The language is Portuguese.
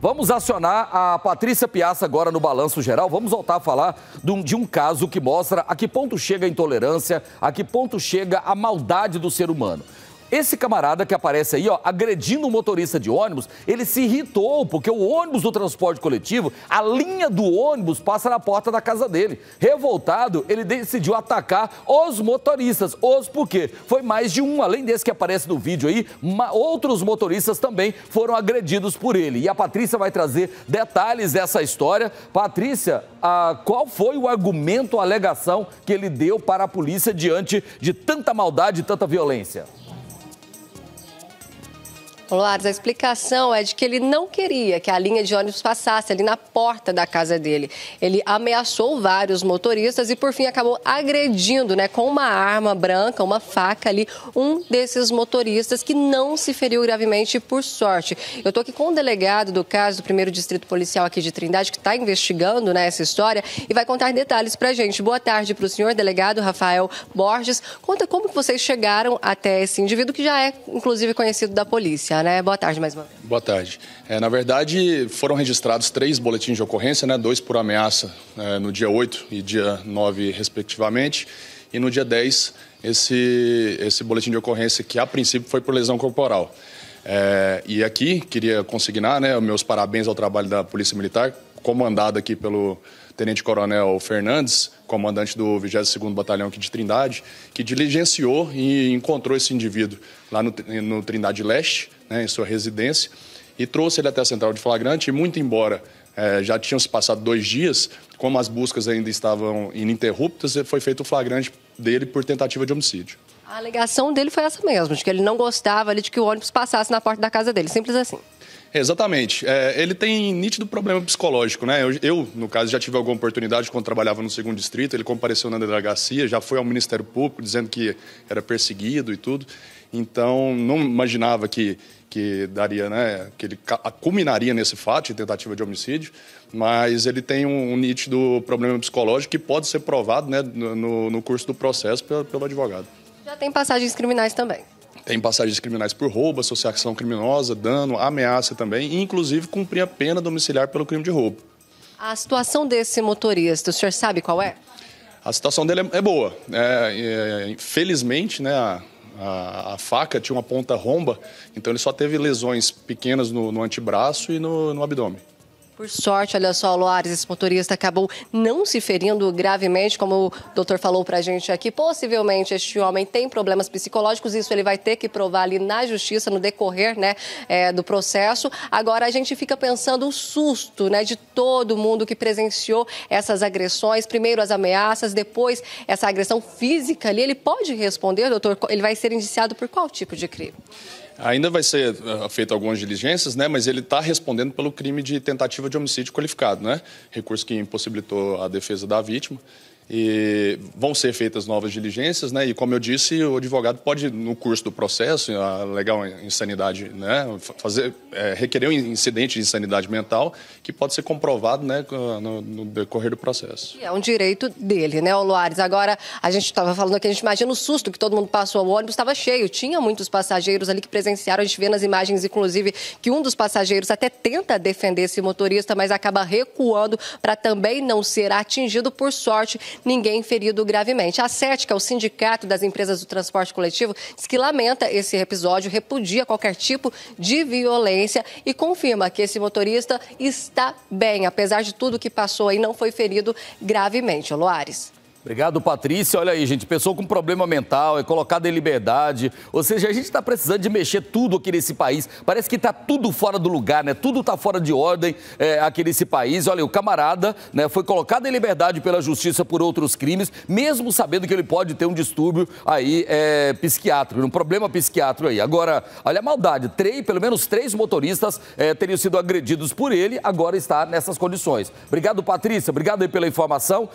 Vamos acionar a Patrícia Piaça agora no Balanço Geral. Vamos voltar a falar de um, de um, caso que mostra a que ponto chega a intolerância, a que ponto chega a maldade do ser humano. Esse camarada que aparece aí, ó, agredindo o um motorista de ônibus, ele se irritou porque o ônibus do transporte coletivo, a linha do ônibus passa na porta da casa dele. Revoltado, ele decidiu atacar os motoristas. Os por quê? Foi mais de um, além desse que aparece no vídeo aí, outros motoristas também foram agredidos por ele. E a Patrícia vai trazer detalhes dessa história. Patrícia, ah, qual foi o argumento, a alegação que ele deu para a polícia diante de tanta maldade e tanta violência? Lares, a explicação é de que ele não queria que a linha de ônibus passasse ali na porta da casa dele. Ele ameaçou vários motoristas e, por fim, acabou agredindo né, com uma arma branca, uma faca ali, um desses motoristas que não se feriu gravemente, por sorte. Eu estou aqui com o delegado do caso do primeiro distrito policial aqui de Trindade, que está investigando né, essa história e vai contar detalhes para a gente. Boa tarde para o senhor, delegado Rafael Borges. Conta como vocês chegaram até esse indivíduo, que já é, inclusive, conhecido da polícia né? Boa tarde mais uma vez. Boa tarde. É, na verdade, foram registrados três boletins de ocorrência, né? Dois por ameaça é, no dia 8 e dia 9, respectivamente. E no dia 10, esse, esse boletim de ocorrência que, a princípio, foi por lesão corporal. É, e aqui, queria consignar né, meus parabéns ao trabalho da Polícia Militar, comandado aqui pelo Tenente Coronel Fernandes, comandante do 22º Batalhão aqui de Trindade, que diligenciou e encontrou esse indivíduo lá no, no Trindade Leste, né, em sua residência e trouxe ele até a central de flagrante. E muito embora é, já tinham se passado dois dias, como as buscas ainda estavam ininterruptas, eh, foi feito o flagrante dele por tentativa de homicídio. A alegação dele foi essa mesmo, de que ele não gostava ali de que o ônibus passasse na porta da casa dele, simples assim. Exatamente. É, ele tem nítido problema psicológico, né? Eu, eu, no caso, já tive alguma oportunidade quando trabalhava no segundo distrito. Ele compareceu na delegacia, já foi ao Ministério Público dizendo que era perseguido e tudo. Então, não imaginava que que daria, né, que ele culminaria nesse fato de tentativa de homicídio, mas ele tem um, um nítido problema psicológico que pode ser provado, né, no, no curso do processo pelo, pelo advogado. Já tem passagens criminais também tem passagens criminais por roubo, associação criminosa, dano, ameaça também, inclusive cumprir a pena domiciliar pelo crime de roubo. A situação desse motorista, o senhor sabe qual é? A situação dele é, é boa. É, é, felizmente, né, a a, a, faca tinha uma ponta romba, então ele só teve lesões pequenas no, no antebraço e no, no abdômen. Por sorte, olha só, Loares, esse motorista acabou não se ferindo gravemente, como o doutor falou para a gente aqui. Possivelmente este homem tem problemas psicológicos, isso ele vai ter que provar ali na justiça, no decorrer né, é, do processo. Agora, a gente fica pensando o susto né, de todo mundo que presenciou essas agressões, primeiro as ameaças, depois essa agressão física ali. Ele pode responder, doutor? Ele vai ser indiciado por qual tipo de crime? Ainda vai ser uh, eh, feita algumas diligências, né? Mas ele está respondendo pelo crime de tentativa de homicídio qualificado, né? Recurso que impossibilitou a defesa da vítima. E vão ser feitas novas diligências, né? E como eu disse, o advogado pode, no curso do processo, a legal insanidade, né? Fazer, é, requerer um incidente de insanidade mental que pode ser comprovado, né? No, no decorrer do processo. E é um direito dele, né, Luares? Agora, a gente estava falando aqui, a gente imagina o susto que todo mundo passou. O ônibus estava cheio, tinha muitos passageiros ali que presenciaram. A gente vê nas imagens, inclusive, que um dos passageiros até tenta defender esse motorista, mas acaba recuando para também não ser atingido. Por sorte, ninguém ferido gravemente. A SET, que é o Sindicato das Empresas do Transporte Coletivo, diz que lamenta esse episódio, repudia qualquer tipo de violência e confirma que esse motorista está bem, apesar de tudo que passou aí, não foi ferido gravemente. Loares. Obrigado, Patrícia. Olha aí, gente, pessoa com problema mental é colocada em liberdade. Ou seja, a gente está precisando de mexer tudo aqui nesse país. Parece que está tudo fora do lugar, né? Tudo está fora de ordem é, aqui nesse país. Olha, o camarada né, foi colocado em liberdade pela justiça por outros crimes, mesmo sabendo que ele pode ter um distúrbio aí é, psiquiátrico, um problema psiquiátrico aí. Agora, olha a maldade. Três, pelo menos três motoristas é, teriam sido agredidos por ele, agora está nessas condições. Obrigado, Patrícia. Obrigado aí pela informação.